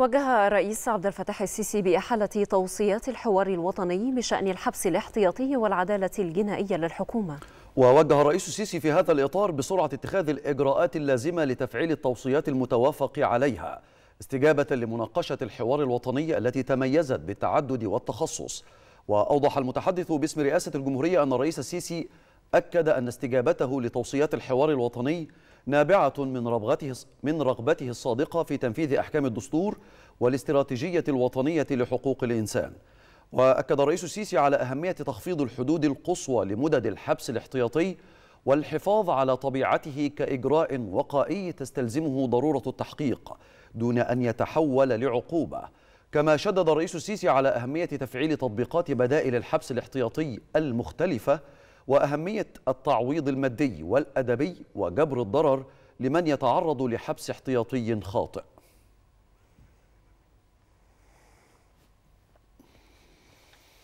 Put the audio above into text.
وجه الرئيس عبد الفتاح السيسي بإحالة توصيات الحوار الوطني بشأن الحبس الاحتياطي والعدالة الجنائية للحكومة ووجه الرئيس السيسي في هذا الإطار بسرعة اتخاذ الإجراءات اللازمة لتفعيل التوصيات المتوافق عليها استجابة لمناقشة الحوار الوطني التي تميزت بالتعدد والتخصص وأوضح المتحدث باسم رئاسة الجمهورية أن الرئيس السيسي أكد أن استجابته لتوصيات الحوار الوطني نابعة من رغبته من رغبته الصادقة في تنفيذ أحكام الدستور والاستراتيجية الوطنية لحقوق الإنسان. وأكد الرئيس السيسي على أهمية تخفيض الحدود القصوى لمدد الحبس الاحتياطي والحفاظ على طبيعته كإجراء وقائي تستلزمه ضرورة التحقيق دون أن يتحول لعقوبة كما شدد الرئيس السيسي على أهمية تفعيل تطبيقات بدائل الحبس الاحتياطي المختلفة وأهمية التعويض المادي والأدبي وجبر الضرر لمن يتعرض لحبس احتياطي خاطئ